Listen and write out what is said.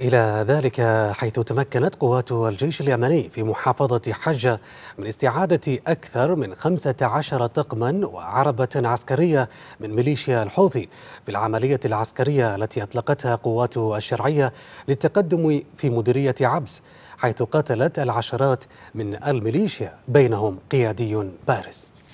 إلى ذلك حيث تمكنت قوات الجيش اليمني في محافظة حجة من استعادة أكثر من 15 طقما وعربة عسكرية من ميليشيا الحوثي في العملية العسكرية التي أطلقتها قوات الشرعية للتقدم في مديرية عبس حيث قتلت العشرات من الميليشيا بينهم قيادي بارز